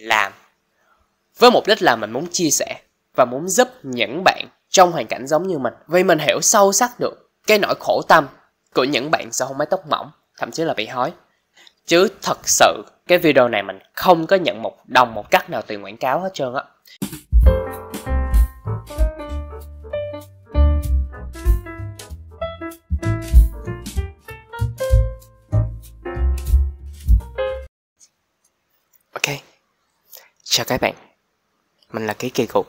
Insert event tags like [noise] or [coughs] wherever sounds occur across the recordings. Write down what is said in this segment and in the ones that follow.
làm với mục đích là mình muốn chia sẻ và muốn giúp những bạn trong hoàn cảnh giống như mình vì mình hiểu sâu sắc được cái nỗi khổ tâm của những bạn sau hôn mái tóc mỏng thậm chí là bị hói chứ thật sự cái video này mình không có nhận một đồng một cách nào từ quảng cáo hết trơn á Chào các bạn, mình là Ký Kỳ Cục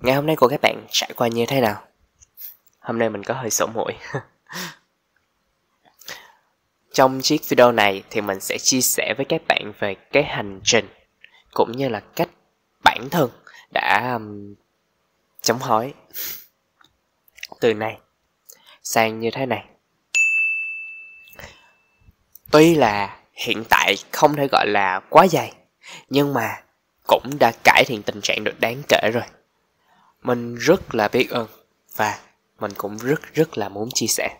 Ngày hôm nay của các bạn trải qua như thế nào? Hôm nay mình có hơi sổ mũi [laughs] Trong chiếc video này thì mình sẽ chia sẻ với các bạn về cái hành trình Cũng như là cách bản thân đã um, chống hói Từ này sang như thế này Tuy là hiện tại không thể gọi là quá dài nhưng mà cũng đã cải thiện tình trạng được đáng kể rồi. Mình rất là biết ơn và mình cũng rất rất là muốn chia sẻ.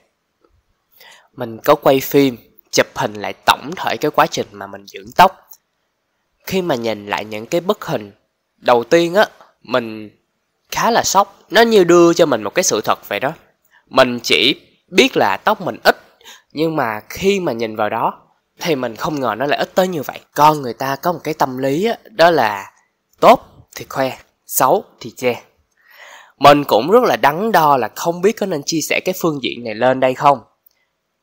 Mình có quay phim, chụp hình lại tổng thể cái quá trình mà mình dưỡng tóc. Khi mà nhìn lại những cái bức hình đầu tiên á, mình khá là sốc, nó như đưa cho mình một cái sự thật vậy đó. Mình chỉ biết là tóc mình ít, nhưng mà khi mà nhìn vào đó thì mình không ngờ nó lại ít tới như vậy con người ta có một cái tâm lý á, đó là tốt thì khoe xấu thì che mình cũng rất là đắn đo là không biết có nên chia sẻ cái phương diện này lên đây không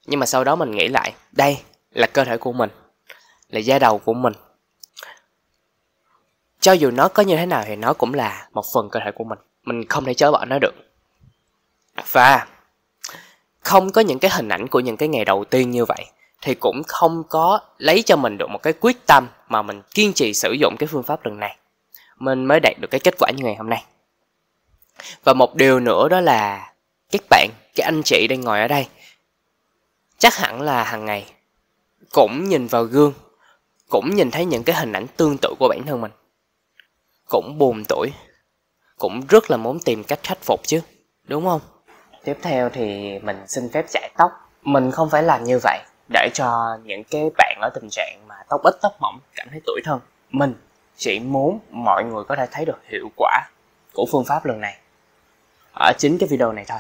nhưng mà sau đó mình nghĩ lại đây là cơ thể của mình là da đầu của mình cho dù nó có như thế nào thì nó cũng là một phần cơ thể của mình mình không thể chối bỏ nó được và không có những cái hình ảnh của những cái ngày đầu tiên như vậy thì cũng không có lấy cho mình được một cái quyết tâm mà mình kiên trì sử dụng cái phương pháp lần này mình mới đạt được cái kết quả như ngày hôm nay và một điều nữa đó là các bạn các anh chị đang ngồi ở đây chắc hẳn là hàng ngày cũng nhìn vào gương cũng nhìn thấy những cái hình ảnh tương tự của bản thân mình cũng buồn tuổi cũng rất là muốn tìm cách khắc phục chứ đúng không tiếp theo thì mình xin phép giải tóc mình không phải làm như vậy để cho những cái bạn ở tình trạng mà tóc ít tóc mỏng cảm thấy tuổi thân mình chỉ muốn mọi người có thể thấy được hiệu quả của phương pháp lần này ở chính cái video này thôi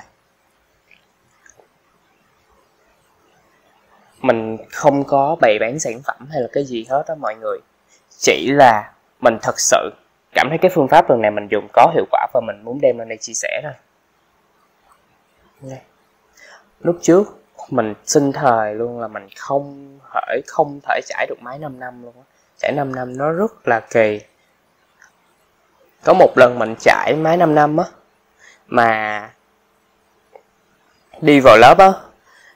mình không có bày bán sản phẩm hay là cái gì hết đó mọi người chỉ là mình thật sự cảm thấy cái phương pháp lần này mình dùng có hiệu quả và mình muốn đem lên đây chia sẻ thôi lúc trước mình xin thời luôn là mình không thể không thể trải được mấy năm năm luôn á trải 5 năm nó rất là kỳ có một lần mình trải mấy năm năm á mà đi vào lớp á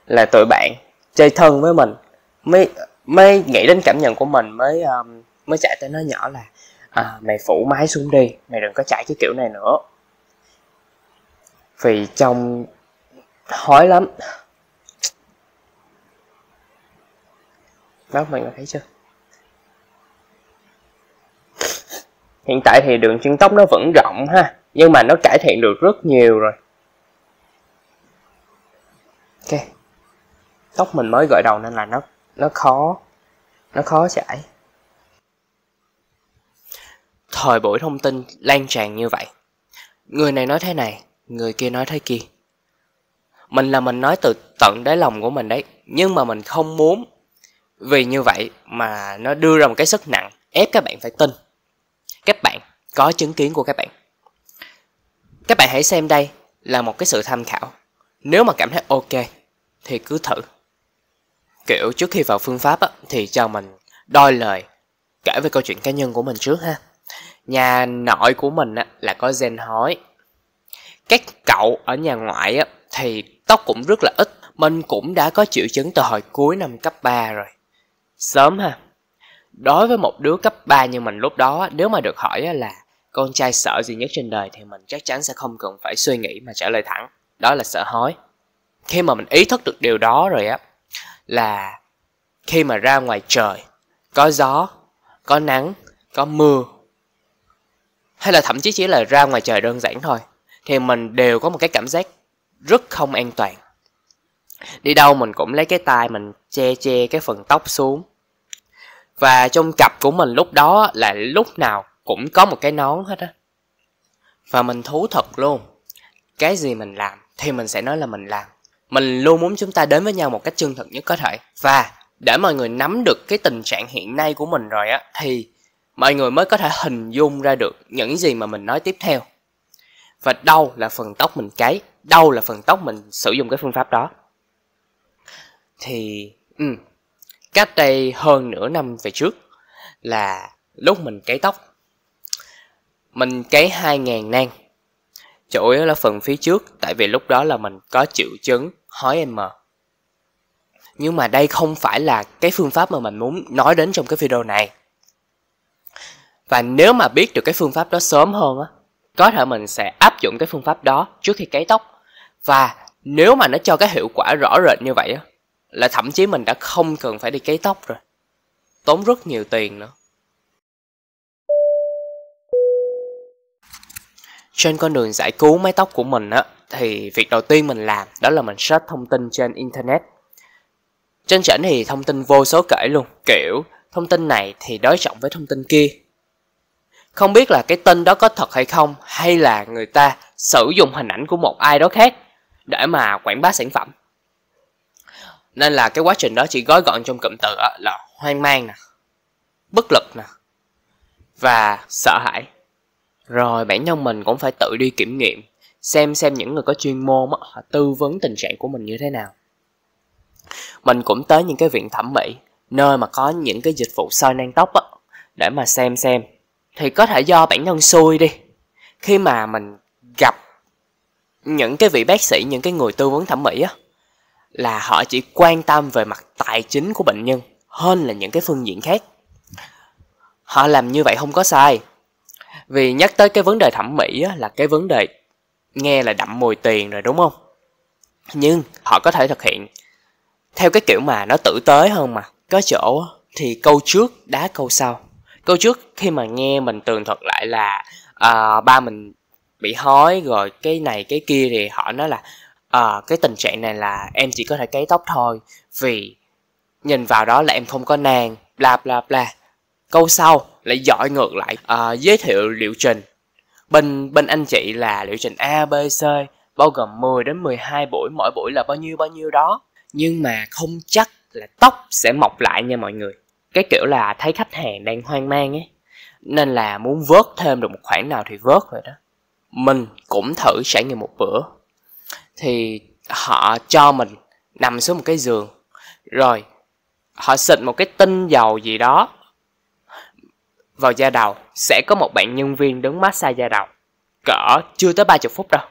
là tụi bạn chơi thân với mình mới mới nghĩ đến cảm nhận của mình mới um, mới chạy tới nó nhỏ là à, mày phủ máy xuống đi mày đừng có chạy cái kiểu này nữa vì trong hói lắm đó mọi người thấy chưa hiện tại thì đường chân tóc nó vẫn rộng ha nhưng mà nó cải thiện được rất nhiều rồi ok tóc mình mới gội đầu nên là nó nó khó nó khó chảy thời buổi thông tin lan tràn như vậy người này nói thế này người kia nói thế kia mình là mình nói từ tận đáy lòng của mình đấy nhưng mà mình không muốn vì như vậy mà nó đưa ra một cái sức nặng ép các bạn phải tin các bạn có chứng kiến của các bạn các bạn hãy xem đây là một cái sự tham khảo nếu mà cảm thấy ok thì cứ thử kiểu trước khi vào phương pháp á, thì cho mình đôi lời kể về câu chuyện cá nhân của mình trước ha nhà nội của mình á, là có gen hói các cậu ở nhà ngoại á, thì tóc cũng rất là ít mình cũng đã có triệu chứng từ hồi cuối năm cấp 3 rồi Sớm ha. Đối với một đứa cấp 3 như mình lúc đó, nếu mà được hỏi là con trai sợ gì nhất trên đời thì mình chắc chắn sẽ không cần phải suy nghĩ mà trả lời thẳng. Đó là sợ hói Khi mà mình ý thức được điều đó rồi á, là khi mà ra ngoài trời, có gió, có nắng, có mưa, hay là thậm chí chỉ là ra ngoài trời đơn giản thôi, thì mình đều có một cái cảm giác rất không an toàn đi đâu mình cũng lấy cái tay mình che che cái phần tóc xuống và trong cặp của mình lúc đó là lúc nào cũng có một cái nón hết á Và mình thú thật luôn Cái gì mình làm thì mình sẽ nói là mình làm Mình luôn muốn chúng ta đến với nhau một cách chân thật nhất có thể Và để mọi người nắm được cái tình trạng hiện nay của mình rồi á Thì mọi người mới có thể hình dung ra được những gì mà mình nói tiếp theo và đâu là phần tóc mình cấy đâu là phần tóc mình sử dụng cái phương pháp đó thì ừ, cách đây hơn nửa năm về trước là lúc mình cấy tóc mình cấy 2.000 nang chủ yếu là phần phía trước tại vì lúc đó là mình có triệu chứng hói em m nhưng mà đây không phải là cái phương pháp mà mình muốn nói đến trong cái video này và nếu mà biết được cái phương pháp đó sớm hơn á có thể mình sẽ áp dụng cái phương pháp đó trước khi cấy tóc và nếu mà nó cho cái hiệu quả rõ rệt như vậy á là thậm chí mình đã không cần phải đi cấy tóc rồi tốn rất nhiều tiền nữa trên con đường giải cứu mái tóc của mình á thì việc đầu tiên mình làm đó là mình search thông tin trên internet trên trển thì thông tin vô số kể luôn kiểu thông tin này thì đối trọng với thông tin kia không biết là cái tin đó có thật hay không hay là người ta sử dụng hình ảnh của một ai đó khác để mà quảng bá sản phẩm nên là cái quá trình đó chỉ gói gọn trong cụm từ là hoang mang nè bất lực nè và sợ hãi rồi bản thân mình cũng phải tự đi kiểm nghiệm xem xem những người có chuyên môn họ tư vấn tình trạng của mình như thế nào mình cũng tới những cái viện thẩm mỹ nơi mà có những cái dịch vụ soi nang tóc á, để mà xem xem thì có thể do bản thân xui đi khi mà mình gặp những cái vị bác sĩ những cái người tư vấn thẩm mỹ á là họ chỉ quan tâm về mặt tài chính của bệnh nhân hơn là những cái phương diện khác họ làm như vậy không có sai vì nhắc tới cái vấn đề thẩm mỹ á, là cái vấn đề nghe là đậm mùi tiền rồi đúng không nhưng họ có thể thực hiện theo cái kiểu mà nó tử tế hơn mà có chỗ thì câu trước đá câu sau câu trước khi mà nghe mình tường thuật lại là uh, ba mình bị hói rồi cái này cái kia thì họ nói là à, cái tình trạng này là em chỉ có thể cấy tóc thôi vì nhìn vào đó là em không có nàng bla bla bla câu sau lại giỏi ngược lại à, giới thiệu liệu trình bên bên anh chị là liệu trình a b c bao gồm 10 đến 12 buổi mỗi buổi là bao nhiêu bao nhiêu đó nhưng mà không chắc là tóc sẽ mọc lại nha mọi người cái kiểu là thấy khách hàng đang hoang mang ấy nên là muốn vớt thêm được một khoản nào thì vớt rồi đó mình cũng thử trải nghiệm một bữa thì họ cho mình nằm xuống một cái giường rồi họ xịt một cái tinh dầu gì đó vào da đầu sẽ có một bạn nhân viên đứng massage da đầu cỡ chưa tới 30 phút đâu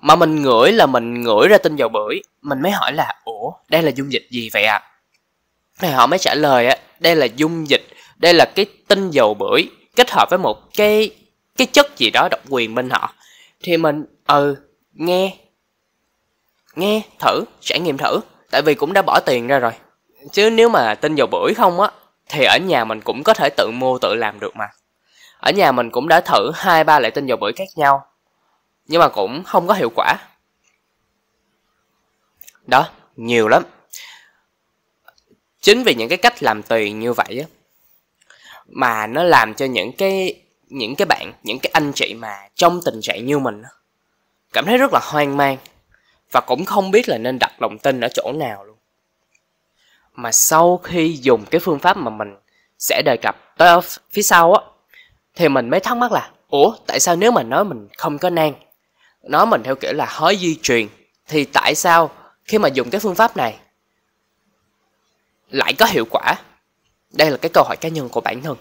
mà mình ngửi là mình ngửi ra tinh dầu bưởi mình mới hỏi là ủa đây là dung dịch gì vậy ạ à? thì họ mới trả lời á đây là dung dịch đây là cái tinh dầu bưởi kết hợp với một cái cái chất gì đó độc quyền bên họ thì mình ừ nghe nghe thử trải nghiệm thử tại vì cũng đã bỏ tiền ra rồi chứ nếu mà tin dầu bưởi không á thì ở nhà mình cũng có thể tự mua tự làm được mà ở nhà mình cũng đã thử hai ba loại tinh dầu bưởi khác nhau nhưng mà cũng không có hiệu quả đó nhiều lắm chính vì những cái cách làm tùy như vậy á mà nó làm cho những cái những cái bạn những cái anh chị mà trong tình trạng như mình á cảm thấy rất là hoang mang và cũng không biết là nên đặt lòng tin ở chỗ nào luôn mà sau khi dùng cái phương pháp mà mình sẽ đề cập tới phía sau á thì mình mới thắc mắc là ủa tại sao nếu mà nói mình không có nang nói mình theo kiểu là hói di truyền thì tại sao khi mà dùng cái phương pháp này lại có hiệu quả đây là cái câu hỏi cá nhân của bản thân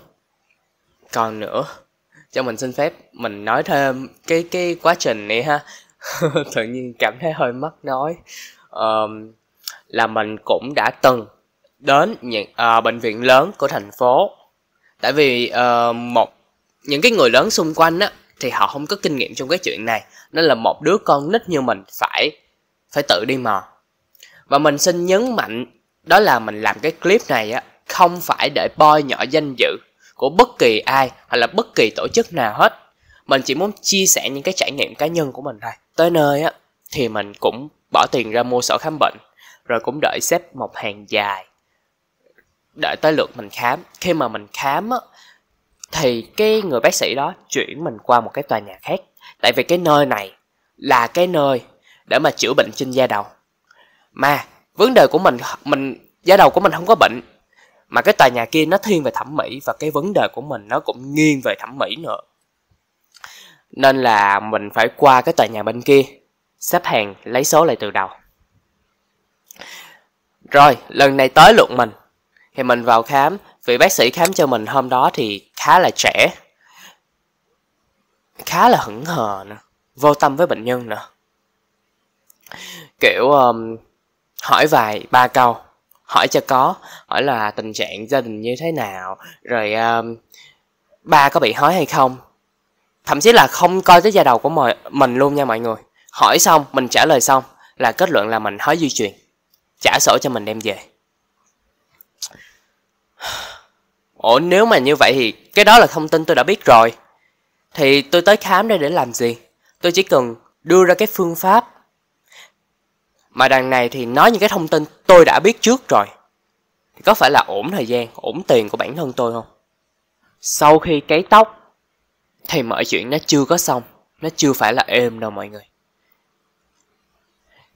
còn nữa cho mình xin phép mình nói thêm cái cái quá trình này ha [laughs] tự nhiên cảm thấy hơi mất nói um, là mình cũng đã từng đến những uh, bệnh viện lớn của thành phố tại vì uh, một những cái người lớn xung quanh á thì họ không có kinh nghiệm trong cái chuyện này nên là một đứa con nít như mình phải phải tự đi mò và mình xin nhấn mạnh đó là mình làm cái clip này á không phải để bôi nhỏ danh dự của bất kỳ ai hoặc là bất kỳ tổ chức nào hết mình chỉ muốn chia sẻ những cái trải nghiệm cá nhân của mình thôi tới nơi á thì mình cũng bỏ tiền ra mua sổ khám bệnh rồi cũng đợi xếp một hàng dài đợi tới lượt mình khám khi mà mình khám á thì cái người bác sĩ đó chuyển mình qua một cái tòa nhà khác tại vì cái nơi này là cái nơi để mà chữa bệnh trên da đầu mà vấn đề của mình mình da đầu của mình không có bệnh mà cái tòa nhà kia nó thiên về thẩm mỹ và cái vấn đề của mình nó cũng nghiêng về thẩm mỹ nữa nên là mình phải qua cái tòa nhà bên kia xếp hàng lấy số lại từ đầu rồi lần này tới lượt mình thì mình vào khám vị bác sĩ khám cho mình hôm đó thì khá là trẻ khá là hững hờ nữa vô tâm với bệnh nhân nữa kiểu um, hỏi vài ba câu hỏi cho có hỏi là tình trạng gia đình như thế nào rồi uh, ba có bị hói hay không thậm chí là không coi tới da đầu của mọi, mình luôn nha mọi người hỏi xong mình trả lời xong là kết luận là mình hói di chuyển trả sổ cho mình đem về ủa nếu mà như vậy thì cái đó là thông tin tôi đã biết rồi thì tôi tới khám đây để làm gì tôi chỉ cần đưa ra cái phương pháp mà đằng này thì nói những cái thông tin tôi đã biết trước rồi thì có phải là ổn thời gian ổn tiền của bản thân tôi không sau khi cấy tóc thì mọi chuyện nó chưa có xong nó chưa phải là êm đâu mọi người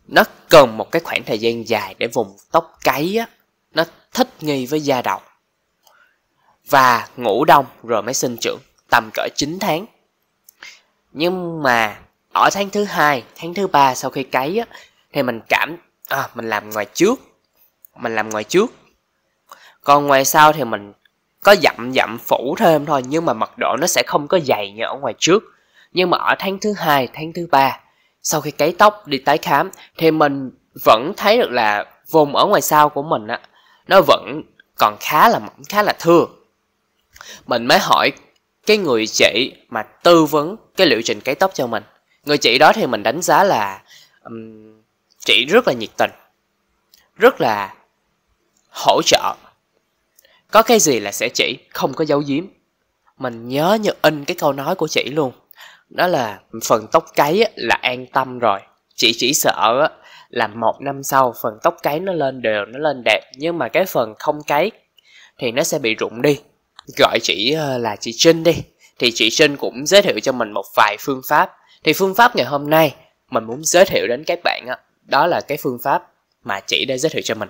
nó cần một cái khoảng thời gian dài để vùng tóc cấy á nó thích nghi với da đầu và ngủ đông rồi mới sinh trưởng tầm cỡ 9 tháng nhưng mà ở tháng thứ hai tháng thứ ba sau khi cấy á, thì mình cảm à, mình làm ngoài trước mình làm ngoài trước còn ngoài sau thì mình có dặm dặm phủ thêm thôi nhưng mà mật độ nó sẽ không có dày như ở ngoài trước nhưng mà ở tháng thứ hai tháng thứ ba sau khi cấy tóc đi tái khám thì mình vẫn thấy được là vùng ở ngoài sau của mình á nó vẫn còn khá là mỏng khá là thưa mình mới hỏi cái người chị mà tư vấn cái liệu trình cấy tóc cho mình người chị đó thì mình đánh giá là um, chị rất là nhiệt tình rất là hỗ trợ có cái gì là sẽ chỉ không có giấu giếm mình nhớ như in cái câu nói của chị luôn đó là phần tóc cấy là an tâm rồi chị chỉ sợ là một năm sau phần tóc cấy nó lên đều nó lên đẹp nhưng mà cái phần không cấy thì nó sẽ bị rụng đi gọi chị ờ, là chị trinh đi thì chị trinh cũng giới thiệu cho mình một vài phương pháp thì phương pháp ngày hôm nay mình muốn giới thiệu đến các bạn đó là cái phương pháp mà chị đã giới thiệu cho mình.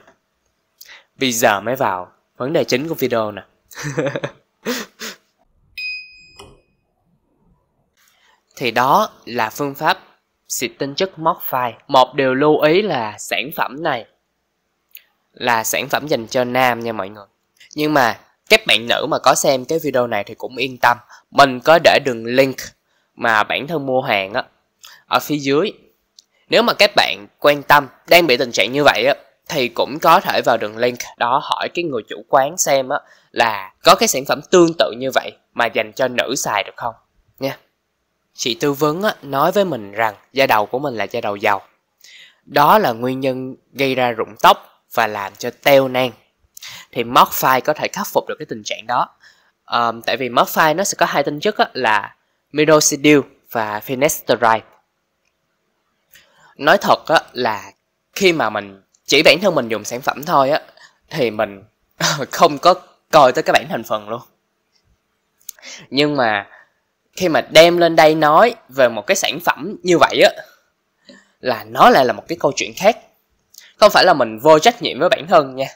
Vì giờ mới vào vấn đề chính của video nè. [laughs] thì đó là phương pháp xịt tinh chất móc phai. Một điều lưu ý là sản phẩm này là sản phẩm dành cho nam nha mọi người. Nhưng mà các bạn nữ mà có xem cái video này thì cũng yên tâm. Mình có để đường link mà bản thân mua hàng á ở phía dưới nếu mà các bạn quan tâm đang bị tình trạng như vậy á, thì cũng có thể vào đường link đó hỏi cái người chủ quán xem á, là có cái sản phẩm tương tự như vậy mà dành cho nữ xài được không nha. Chị tư vấn á, nói với mình rằng da đầu của mình là da đầu dầu. Đó là nguyên nhân gây ra rụng tóc và làm cho teo nang Thì Modify có thể khắc phục được cái tình trạng đó. Um, tại vì Modify nó sẽ có hai tinh chất á, là minoxidil và finasteride nói thật á là khi mà mình chỉ bản thân mình dùng sản phẩm thôi á thì mình [laughs] không có coi tới các bản thành phần luôn nhưng mà khi mà đem lên đây nói về một cái sản phẩm như vậy á là nó lại là một cái câu chuyện khác không phải là mình vô trách nhiệm với bản thân nha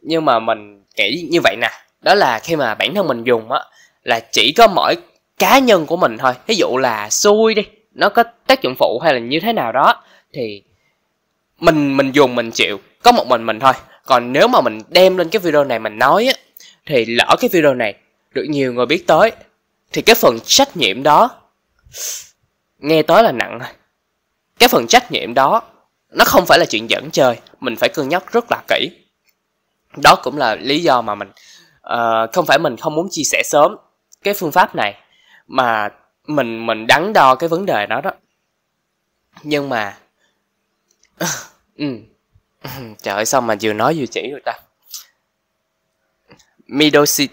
nhưng mà mình nghĩ như vậy nè đó là khi mà bản thân mình dùng á là chỉ có mỗi cá nhân của mình thôi ví dụ là xui đi nó có tác dụng phụ hay là như thế nào đó thì mình mình dùng mình chịu có một mình mình thôi còn nếu mà mình đem lên cái video này mình nói á thì lỡ cái video này được nhiều người biết tới thì cái phần trách nhiệm đó nghe tới là nặng cái phần trách nhiệm đó nó không phải là chuyện dẫn chơi mình phải cân nhắc rất là kỹ đó cũng là lý do mà mình uh, không phải mình không muốn chia sẻ sớm cái phương pháp này mà mình mình đắn đo cái vấn đề đó đó nhưng mà [coughs] ừ. Trời ơi sao mà vừa nói vừa chỉ rồi ta Midoshi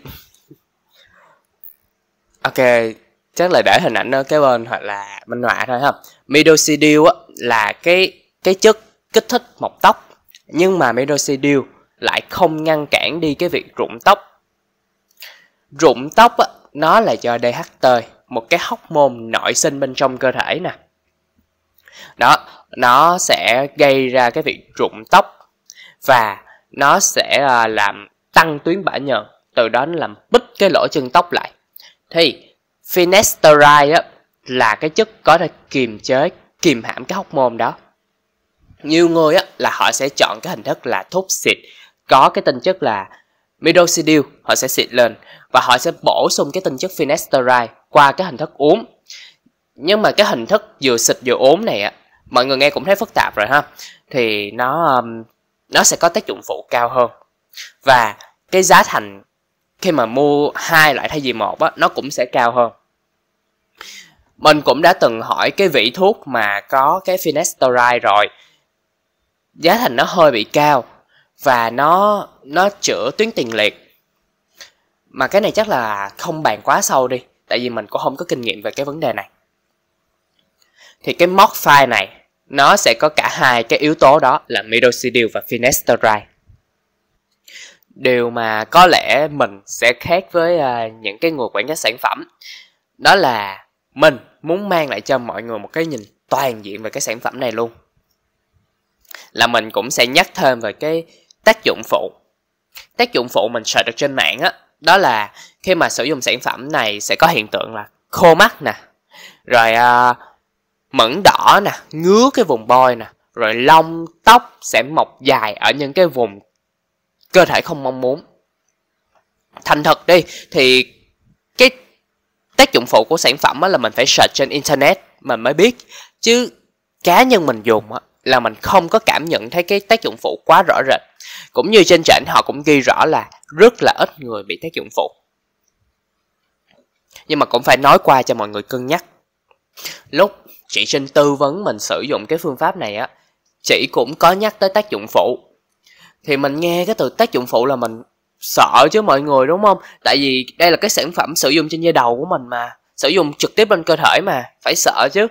Ok Chắc là để hình ảnh ở cái bên hoặc là minh họa thôi ha Midosidil á là cái cái chất kích thích mọc tóc Nhưng mà Midosidil lại không ngăn cản đi cái việc rụng tóc Rụng tóc á, nó là do DHT Một cái hóc môn nội sinh bên trong cơ thể nè đó nó sẽ gây ra cái việc rụng tóc và nó sẽ à, làm tăng tuyến bã nhờn từ đó nó làm bít cái lỗ chân tóc lại thì finasteride là cái chất có thể kiềm chế kiềm hãm cái hóc môn đó nhiều người á, là họ sẽ chọn cái hình thức là thuốc xịt có cái tinh chất là midocidil họ sẽ xịt lên và họ sẽ bổ sung cái tinh chất finasteride qua cái hình thức uống nhưng mà cái hình thức vừa xịt vừa ốm này á mọi người nghe cũng thấy phức tạp rồi ha thì nó um, nó sẽ có tác dụng phụ cao hơn và cái giá thành khi mà mua hai loại thay vì một á nó cũng sẽ cao hơn mình cũng đã từng hỏi cái vị thuốc mà có cái finasteride rồi giá thành nó hơi bị cao và nó nó chữa tuyến tiền liệt mà cái này chắc là không bàn quá sâu đi tại vì mình cũng không có kinh nghiệm về cái vấn đề này thì cái mod file này nó sẽ có cả hai cái yếu tố đó là minoxidil và finasteride điều mà có lẽ mình sẽ khác với uh, những cái người quản lý sản phẩm đó là mình muốn mang lại cho mọi người một cái nhìn toàn diện về cái sản phẩm này luôn là mình cũng sẽ nhắc thêm về cái tác dụng phụ tác dụng phụ mình sợ được trên mạng á đó, đó là khi mà sử dụng sản phẩm này sẽ có hiện tượng là khô mắt nè rồi uh, mẫn đỏ nè, ngứa cái vùng bôi nè, rồi lông tóc sẽ mọc dài ở những cái vùng cơ thể không mong muốn. Thành thật đi thì cái tác dụng phụ của sản phẩm là mình phải search trên internet mình mới biết chứ cá nhân mình dùng á là mình không có cảm nhận thấy cái tác dụng phụ quá rõ rệt. Cũng như trên trển họ cũng ghi rõ là rất là ít người bị tác dụng phụ. Nhưng mà cũng phải nói qua cho mọi người cân nhắc. Lúc chị Trinh tư vấn mình sử dụng cái phương pháp này á, chị cũng có nhắc tới tác dụng phụ. Thì mình nghe cái từ tác dụng phụ là mình sợ chứ mọi người đúng không? Tại vì đây là cái sản phẩm sử dụng trên da đầu của mình mà, sử dụng trực tiếp lên cơ thể mà, phải sợ chứ.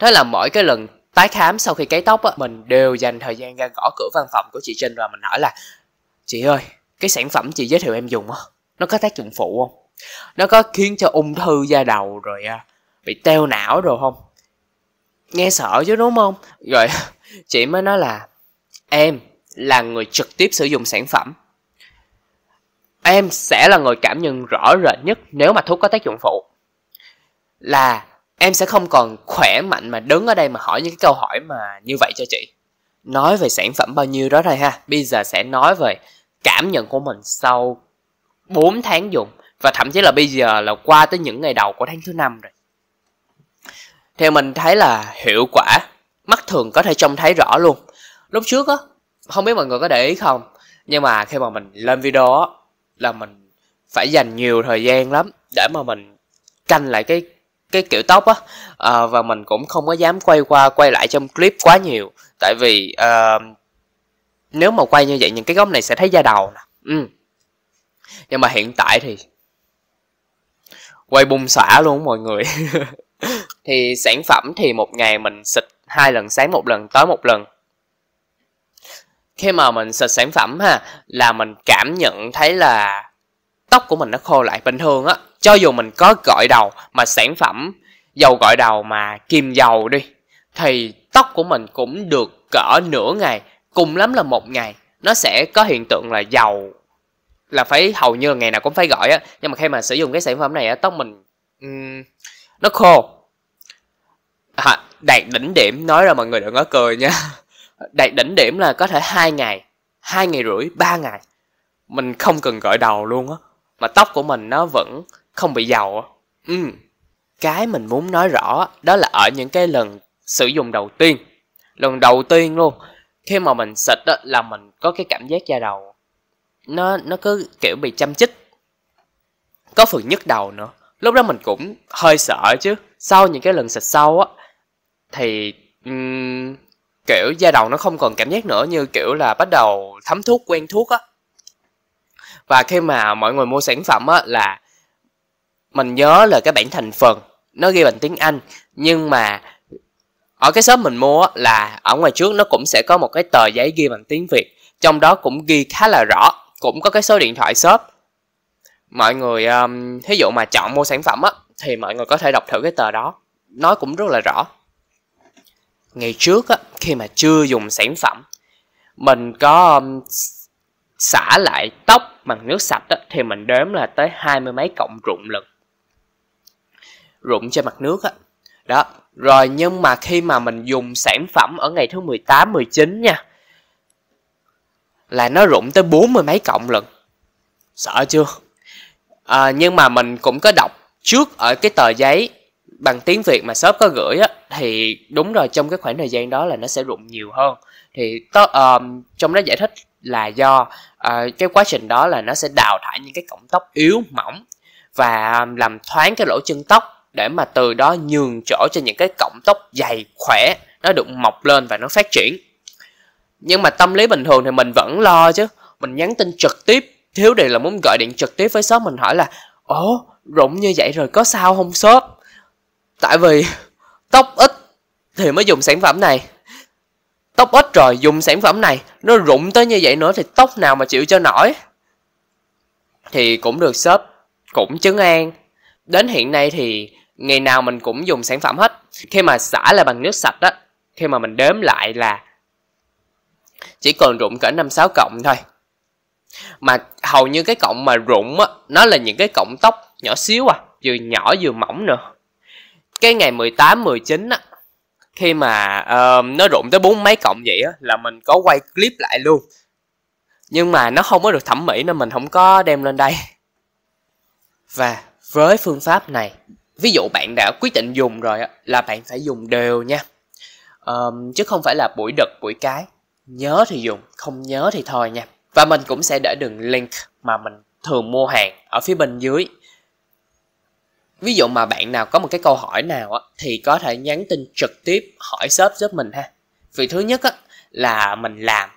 Thế là mỗi cái lần tái khám sau khi cấy tóc á, mình đều dành thời gian ra gõ cửa văn phòng của chị Trinh và mình hỏi là Chị ơi, cái sản phẩm chị giới thiệu em dùng á, nó có tác dụng phụ không? Nó có khiến cho ung thư da đầu rồi à, bị teo não rồi không? nghe sợ chứ đúng không rồi [laughs] chị mới nói là em là người trực tiếp sử dụng sản phẩm em sẽ là người cảm nhận rõ rệt nhất nếu mà thuốc có tác dụng phụ là em sẽ không còn khỏe mạnh mà đứng ở đây mà hỏi những cái câu hỏi mà như vậy cho chị nói về sản phẩm bao nhiêu đó thôi ha bây giờ sẽ nói về cảm nhận của mình sau 4 tháng dùng và thậm chí là bây giờ là qua tới những ngày đầu của tháng thứ năm rồi theo mình thấy là hiệu quả mắt thường có thể trông thấy rõ luôn lúc trước á không biết mọi người có để ý không nhưng mà khi mà mình lên video á là mình phải dành nhiều thời gian lắm để mà mình canh lại cái cái kiểu tóc á à, và mình cũng không có dám quay qua quay lại trong clip quá nhiều tại vì uh, nếu mà quay như vậy những cái góc này sẽ thấy da đầu nè ừ. nhưng mà hiện tại thì quay bung xả luôn mọi người [laughs] thì sản phẩm thì một ngày mình xịt hai lần sáng một lần tối một lần khi mà mình xịt sản phẩm ha là mình cảm nhận thấy là tóc của mình nó khô lại bình thường á cho dù mình có gội đầu mà sản phẩm dầu gội đầu mà kim dầu đi thì tóc của mình cũng được cỡ nửa ngày cùng lắm là một ngày nó sẽ có hiện tượng là dầu là phải hầu như là ngày nào cũng phải gội á nhưng mà khi mà sử dụng cái sản phẩm này á tóc mình um, nó khô à, đạt đỉnh điểm nói ra mọi người đừng có cười nha [laughs] đạt đỉnh điểm là có thể hai ngày hai ngày rưỡi ba ngày mình không cần gội đầu luôn á mà tóc của mình nó vẫn không bị dầu á ừ cái mình muốn nói rõ đó là ở những cái lần sử dụng đầu tiên lần đầu tiên luôn khi mà mình xịt đó là mình có cái cảm giác da đầu nó nó cứ kiểu bị chăm chích có phần nhức đầu nữa lúc đó mình cũng hơi sợ chứ sau những cái lần xịt sâu á thì um, kiểu da đầu nó không còn cảm giác nữa như kiểu là bắt đầu thấm thuốc quen thuốc á và khi mà mọi người mua sản phẩm á là mình nhớ là cái bảng thành phần nó ghi bằng tiếng anh nhưng mà ở cái shop mình mua là ở ngoài trước nó cũng sẽ có một cái tờ giấy ghi bằng tiếng việt trong đó cũng ghi khá là rõ cũng có cái số điện thoại shop mọi người um, thí dụ mà chọn mua sản phẩm á thì mọi người có thể đọc thử cái tờ đó nói cũng rất là rõ ngày trước á khi mà chưa dùng sản phẩm mình có um, xả lại tóc bằng nước sạch á, thì mình đếm là tới hai mươi mấy cộng rụng lực rụng trên mặt nước á đó. đó rồi nhưng mà khi mà mình dùng sản phẩm ở ngày thứ 18, 19 nha là nó rụng tới bốn mươi mấy cộng lần sợ chưa à, nhưng mà mình cũng có đọc trước ở cái tờ giấy bằng tiếng việt mà shop có gửi á thì đúng rồi trong cái khoảng thời gian đó là nó sẽ rụng nhiều hơn thì to, um, ờ, trong đó giải thích là do uh, cái quá trình đó là nó sẽ đào thải những cái cọng tóc yếu mỏng và làm thoáng cái lỗ chân tóc để mà từ đó nhường chỗ cho những cái cọng tóc dày khỏe nó được mọc lên và nó phát triển nhưng mà tâm lý bình thường thì mình vẫn lo chứ mình nhắn tin trực tiếp Thiếu điều là muốn gọi điện trực tiếp với shop mình hỏi là Ồ, rụng như vậy rồi có sao không shop? Tại vì [laughs] tóc ít thì mới dùng sản phẩm này Tóc ít rồi dùng sản phẩm này Nó rụng tới như vậy nữa thì tóc nào mà chịu cho nổi Thì cũng được shop Cũng chứng an Đến hiện nay thì ngày nào mình cũng dùng sản phẩm hết Khi mà xả lại bằng nước sạch đó Khi mà mình đếm lại là Chỉ còn rụng cỡ 5-6 cộng thôi mà hầu như cái cọng mà rụng á nó là những cái cọng tóc nhỏ xíu à vừa nhỏ vừa mỏng nữa cái ngày 18, 19 á khi mà uh, nó rụng tới bốn mấy cọng vậy á là mình có quay clip lại luôn nhưng mà nó không có được thẩm mỹ nên mình không có đem lên đây và với phương pháp này ví dụ bạn đã quyết định dùng rồi á là bạn phải dùng đều nha um, chứ không phải là buổi đực buổi cái nhớ thì dùng không nhớ thì thôi nha và mình cũng sẽ để đường link mà mình thường mua hàng ở phía bên dưới ví dụ mà bạn nào có một cái câu hỏi nào á, thì có thể nhắn tin trực tiếp hỏi shop giúp mình ha vì thứ nhất á, là mình làm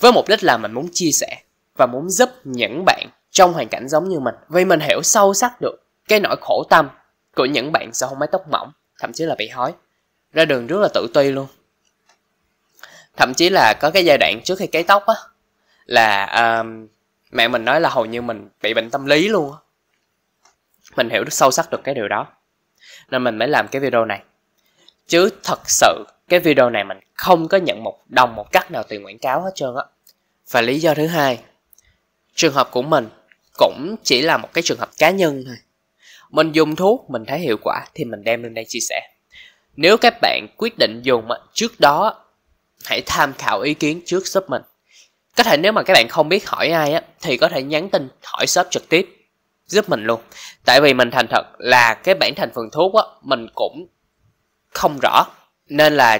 với mục đích là mình muốn chia sẻ và muốn giúp những bạn trong hoàn cảnh giống như mình vì mình hiểu sâu sắc được cái nỗi khổ tâm của những bạn sau không mái tóc mỏng thậm chí là bị hói ra đường rất là tự ti luôn thậm chí là có cái giai đoạn trước khi cấy tóc á là um, mẹ mình nói là hầu như mình bị bệnh tâm lý luôn mình hiểu sâu sắc được cái điều đó nên mình mới làm cái video này chứ thật sự cái video này mình không có nhận một đồng một cắt nào tiền quảng cáo hết trơn á và lý do thứ hai trường hợp của mình cũng chỉ là một cái trường hợp cá nhân thôi mình dùng thuốc mình thấy hiệu quả thì mình đem lên đây chia sẻ nếu các bạn quyết định dùng trước đó hãy tham khảo ý kiến trước giúp mình có thể nếu mà các bạn không biết hỏi ai á thì có thể nhắn tin hỏi shop trực tiếp giúp mình luôn tại vì mình thành thật là cái bản thành phần thuốc á mình cũng không rõ nên là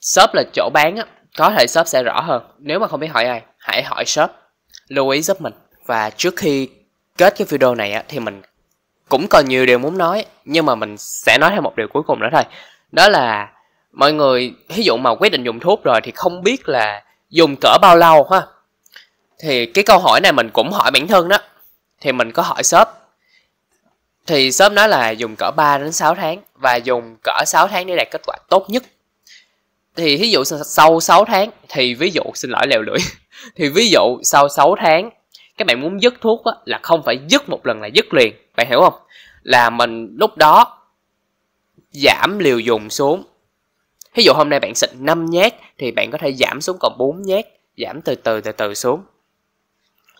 shop là chỗ bán á có thể shop sẽ rõ hơn nếu mà không biết hỏi ai hãy hỏi shop lưu ý giúp mình và trước khi kết cái video này á thì mình cũng còn nhiều điều muốn nói nhưng mà mình sẽ nói thêm một điều cuối cùng nữa thôi đó là mọi người ví dụ mà quyết định dùng thuốc rồi thì không biết là dùng cỡ bao lâu ha thì cái câu hỏi này mình cũng hỏi bản thân đó thì mình có hỏi shop thì shop nói là dùng cỡ 3 đến 6 tháng và dùng cỡ 6 tháng để đạt kết quả tốt nhất thì ví dụ sau 6 tháng thì ví dụ xin lỗi lèo lưỡi [laughs] thì ví dụ sau 6 tháng các bạn muốn dứt thuốc á, là không phải dứt một lần là dứt liền bạn hiểu không là mình lúc đó giảm liều dùng xuống ví dụ hôm nay bạn xịt 5 nhát thì bạn có thể giảm xuống còn 4 nhát giảm từ từ từ từ xuống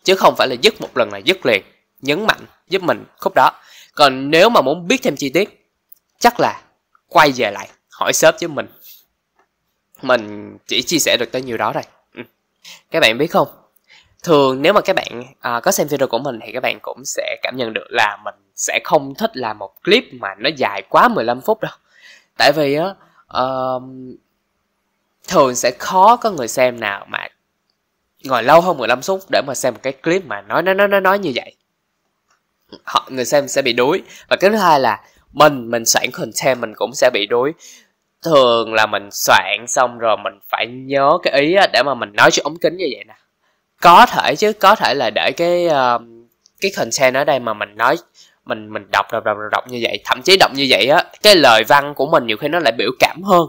chứ không phải là dứt một lần là dứt liền nhấn mạnh giúp mình khúc đó còn nếu mà muốn biết thêm chi tiết chắc là quay về lại hỏi sớp với mình mình chỉ chia sẻ được tới nhiêu đó thôi ừ. các bạn biết không thường nếu mà các bạn à, có xem video của mình thì các bạn cũng sẽ cảm nhận được là mình sẽ không thích làm một clip mà nó dài quá 15 phút đâu tại vì á uh, thường sẽ khó có người xem nào mà ngồi lâu hơn 15 phút để mà xem một cái clip mà nói nói nói nói, nói như vậy họ người xem sẽ bị đuối và cái thứ hai là mình mình soạn content mình cũng sẽ bị đuối thường là mình soạn xong rồi mình phải nhớ cái ý để mà mình nói cho ống kính như vậy nè có thể chứ có thể là để cái uh, cái content ở đây mà mình nói mình mình đọc đọc đọc đọc như vậy thậm chí đọc như vậy á cái lời văn của mình nhiều khi nó lại biểu cảm hơn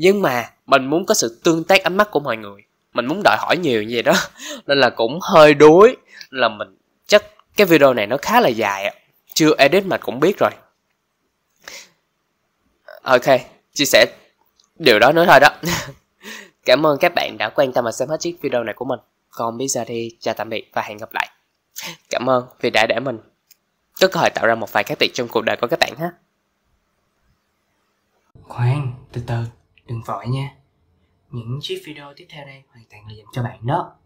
nhưng mà mình muốn có sự tương tác ánh mắt của mọi người mình muốn đòi hỏi nhiều như vậy đó [laughs] nên là cũng hơi đuối là mình chắc cái video này nó khá là dài chưa edit mà cũng biết rồi ok chia sẻ điều đó nói thôi đó [laughs] cảm ơn các bạn đã quan tâm và xem hết chiếc video này của mình còn bây giờ thì chào tạm biệt và hẹn gặp lại cảm ơn vì đã để mình có cơ hội tạo ra một vài khác biệt trong cuộc đời của các bạn ha khoan từ từ Đừng vội nha. Những chiếc video tiếp theo đây hoàn toàn là dành cho bạn đó.